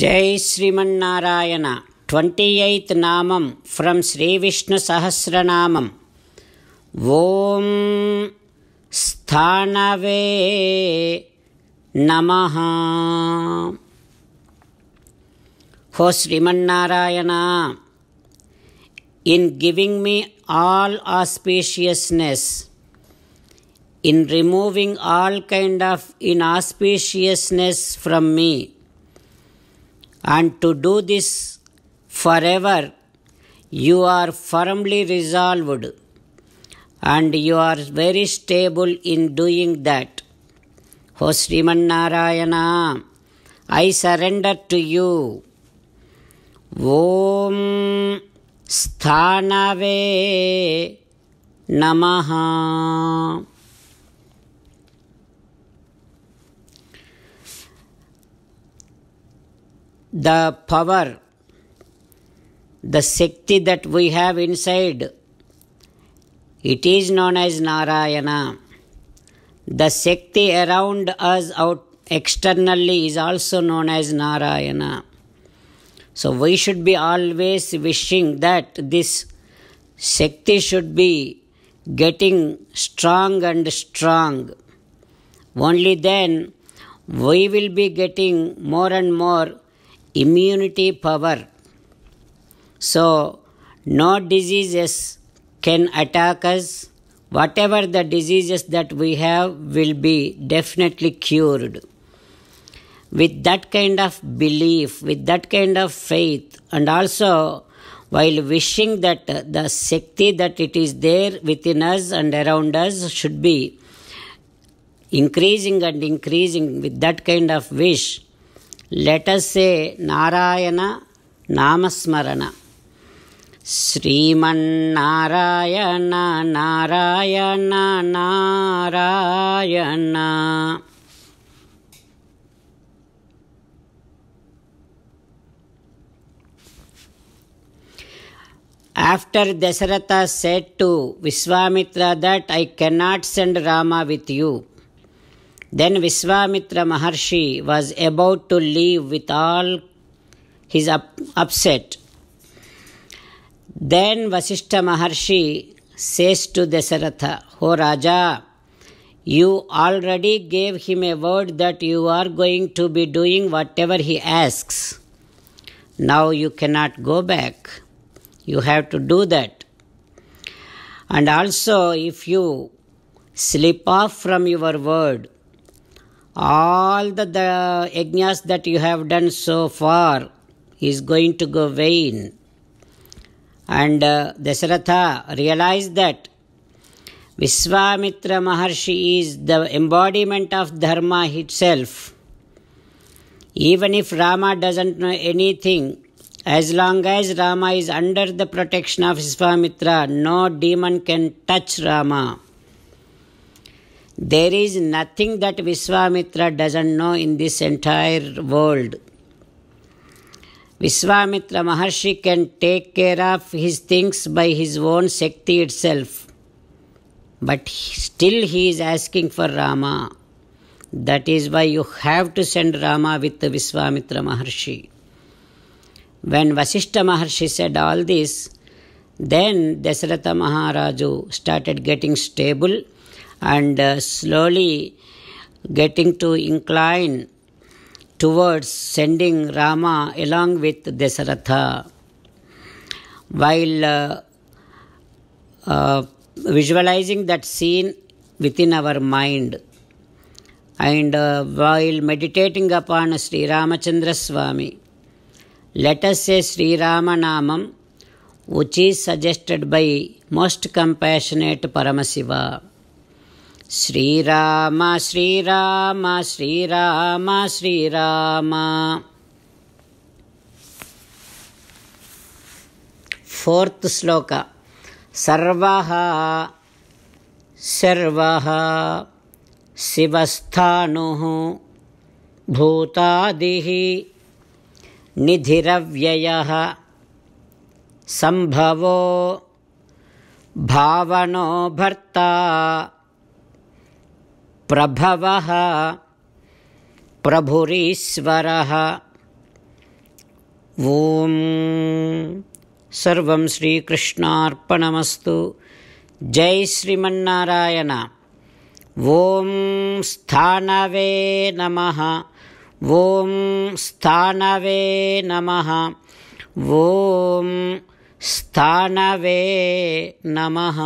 జై Shrimannarayana twenty eighth నామం from Shri Vishnu Sahasranamam ఓం స్థానవే నమ హో Shrimannarayana in giving me all auspiciousness in removing all kind of inauspiciousness from me and to do this forever, you are firmly resolved and you are very stable in doing that. O Sriman Narayana, I surrender to you. ॐ स्थानवे namaha. the power, the Shakti that we have inside. It is known as Narayana. The Shakti around us out externally is also known as Narayana. So we should be always wishing that this Shakti should be getting strong and strong. Only then we will be getting more and more immunity power. So, no diseases can attack us. Whatever the diseases that we have will be definitely cured. With that kind of belief, with that kind of faith, and also while wishing that the Shakti that it is there within us and around us should be increasing and increasing with that kind of wish let us say Narayana Namasmarana. Shrimannarayana Narayana Narayana After Dasharatha said to Viswamitra that I cannot send Rama with you, then Viswamitra Maharshi was about to leave with all his up- upset. Then Vasishtha Maharshi says to Dasaratha, O Raja, you already gave him a word that you are going to be doing whatever he asks. Now you cannot go back. You have to do that. And also, if you slip off from your word, all the, the yajnas that you have done so far is going to go vain. And uh, Dasaratha realized that Vishwamitra Maharshi is the embodiment of Dharma itself. Even if Rama doesn't know anything, as long as Rama is under the protection of Vishwamitra, no demon can touch Rama. There is nothing that Viswamitra doesn't know in this entire world. Viswamitra Maharshi can take care of his things by his own Shakti itself. But still he is asking for Rama. That is why you have to send Rama with Viswamitra Maharshi. When Vasishtha Maharshi said all this, then Dasaratha Maharaju started getting stable and uh, slowly getting to incline towards sending Rama along with Desaratha. While uh, uh, visualizing that scene within our mind, and uh, while meditating upon Sri Ramachandra Swami, let us say Sri Rama Namam, which is suggested by most compassionate Parama Shri Shri Shri Shriram Shri Shriram fourth shloka सर्वः सर्वः शिवस्थाणु भूतादि निधिव्यय सम्भवो भावनो भर्ता प्रभव प्रभुरीश्वर ॐ सर्वं श्रीकृष्णार्पणमस्तु जय श्रीमन्नारायण ॐ स्थानवे नम ॐ स्थानवे नम ॐ स्थानवे नमः